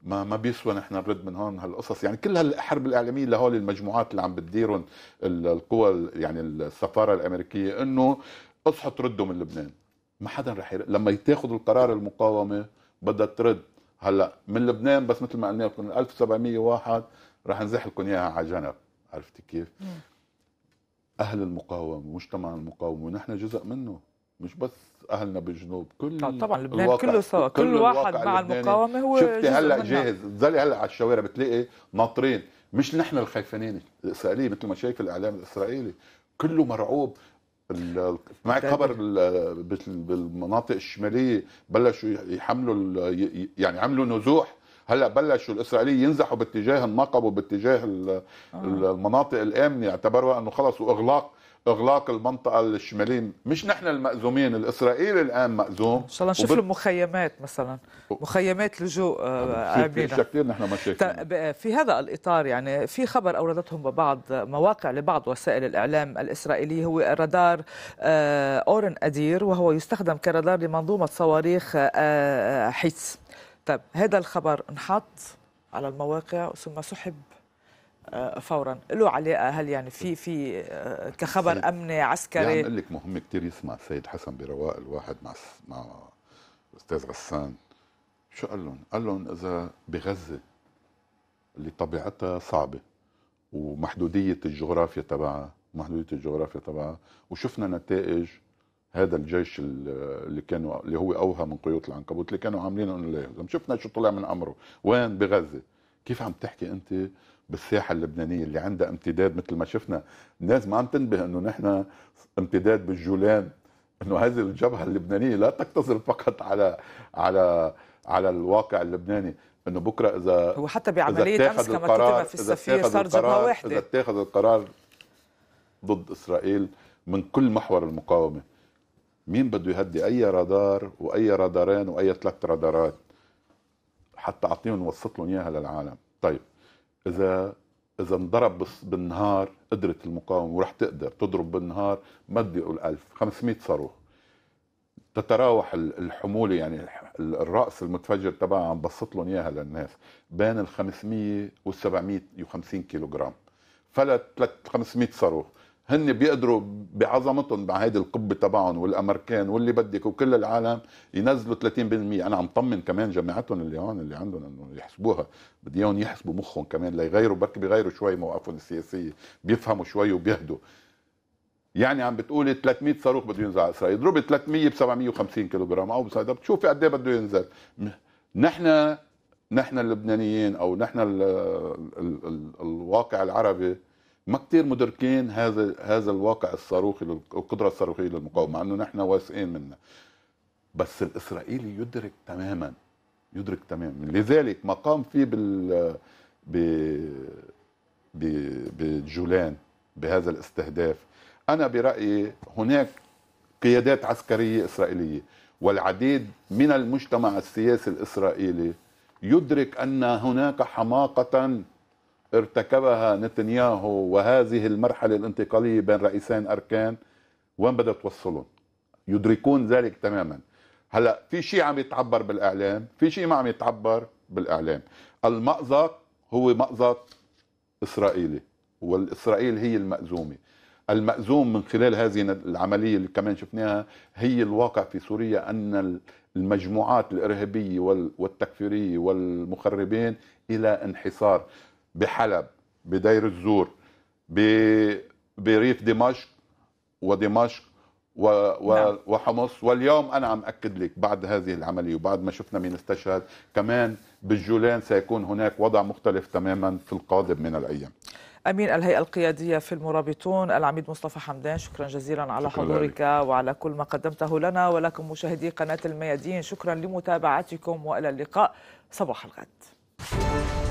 ما ما بيسوى نحن نرد من هون هالقصص يعني كل هالحرب الاعلاميه لهول المجموعات اللي عم بتديرهم القوى يعني السفاره الامريكيه انه اصحوا تردوا من لبنان ما حدا رح يرد لما تاخذ القرار المقاومه بدها ترد هلا من لبنان بس مثل ما قلنا لكم 1701 رح نزح لكم اياها على جنب عرفتي كيف؟ اهل المقاومه ومجتمع المقاومه ونحن جزء منه مش بس اهلنا بالجنوب كل آه، طبعا لبنان كله سوا كل, كل واحد مع المقاومه هو شفتي هلا جاهز تظلي هلا على الشوارع بتلاقي ناطرين مش نحن الخايفانين الاسرائيليه مثل ما شايف الاعلام الاسرائيلي كله مرعوب معي خبر بالمناطق الشماليه بلشوا يحملوا يعني عملوا نزوح هلا بلشوا الاسرائيليين ينزحوا باتجاه النقب وباتجاه آه. المناطق الامنه اعتبروها انه خلص واغلاق اغلاق المنطقه الشماليه مش نحن المأزومين الاسرائيلي الان مأزوم ان شاء الله نشوف وبت... له مخيمات مثلا مخيمات لجوء عابينا آه، كثير نحن مشاكل في هذا الاطار يعني في خبر اوردتهم ببعض مواقع لبعض وسائل الاعلام الاسرائيلي هو رادار آه، اورن ادير وهو يستخدم كرادار لمنظومه صواريخ آه، حيتس طيب هذا الخبر انحط على المواقع ثم سحب آه، فورا له علاقه هل يعني في إيه. في آه، كخبر امني عسكري يعني لك مهم كثير يسمع السيد حسن برواق الواحد مع مع استاذ غسان شو قال لهم؟ قال لهم اذا بغزه اللي طبيعتها صعبه ومحدوديه الجغرافيا تبعها محدوديه الجغرافيا تبعها وشفنا نتائج هذا الجيش اللي كانوا اللي هو اوهى من قيود العنكبوت اللي كانوا عاملينه انه لا شفنا شو طلع من امره، وين بغزه؟ كيف عم تحكي انت بالساحه اللبنانيه اللي عندها امتداد مثل ما شفنا الناس ما عم تنبه انه نحن امتداد بالجولان انه هذه الجبهه اللبنانيه لا تقتصر فقط على على على الواقع اللبناني انه بكره اذا هو حتى بعمليه امس كما كتبها في السفير صار جبهه واحده اذا اتخذ القرار ضد اسرائيل من كل محور المقاومه مين بده يهدي اي رادار واي رادارين واي ثلاث رادارات حتى اعطيهم نوسط لهم اياها للعالم طيب اذا اذا انضرب بالنهار قدرت المقاومه ورح تقدر تضرب بالنهار ما بدي اقول 1000 500 صاروخ تتراوح الحموله يعني الراس المتفجر تبعها عم بسط لهم اياها للناس بين ال 500 وال 750 كيلو جرام فلت 500 صاروخ هن بيقدروا بعظمتهم بهيدي القبه تبعهم والامريكان واللي بدك وكل العالم ينزلوا 30% انا عم طمن كمان جماعتهم اللي هون اللي عندهم انه يحسبوها بدي اياهم يحسبوا مخهم كمان ليغيروا بركي بيغيروا شوي مواقفهم السياسيه بيفهموا شوي وبيهدوا يعني عم بتقولي 300 صاروخ بده ينزل على اسرائيل ضربي 300 ب 750 كيلو جرام او بتشوفي قد ايه بده ينزل نحن نحن اللبنانيين او نحن الـ الـ الـ الواقع العربي ما كثير مدركين هذا هذا الواقع الصاروخي القدره الصاروخيه للمقاومه مع انه نحن واثقين منه بس الاسرائيلي يدرك تماما يدرك تماما لذلك ما قام فيه بال ب بجولان بهذا الاستهداف انا برايي هناك قيادات عسكريه اسرائيليه والعديد من المجتمع السياسي الاسرائيلي يدرك ان هناك حماقه ارتكبها نتنياهو وهذه المرحله الانتقاليه بين رئيسين اركان وين بدها توصلهم يدركون ذلك تماما هلا في شيء عم يتعبر بالاعلام في شيء ما عم يتعبر بالاعلام المأزق هو مأزق اسرائيلي والاسرائيل هي المأزومه المأزوم من خلال هذه العمليه اللي كمان شفناها هي الواقع في سوريا ان المجموعات الارهابيه والتكفيريه والمخربين الى انحصار بحلب بدير الزور ب... بريف دمشق ودمشق و و نعم. وحمص واليوم انا عم اكد لك بعد هذه العمليه وبعد ما شفنا مين استشهد كمان بالجولان سيكون هناك وضع مختلف تماما في القادم من الايام امين الهيئه القياديه في المرابطون العميد مصطفى حمدان شكرا جزيلا على شكرا حضورك لك. وعلى كل ما قدمته لنا ولكم مشاهدي قناه الميادين شكرا لمتابعتكم والى اللقاء صباح الغد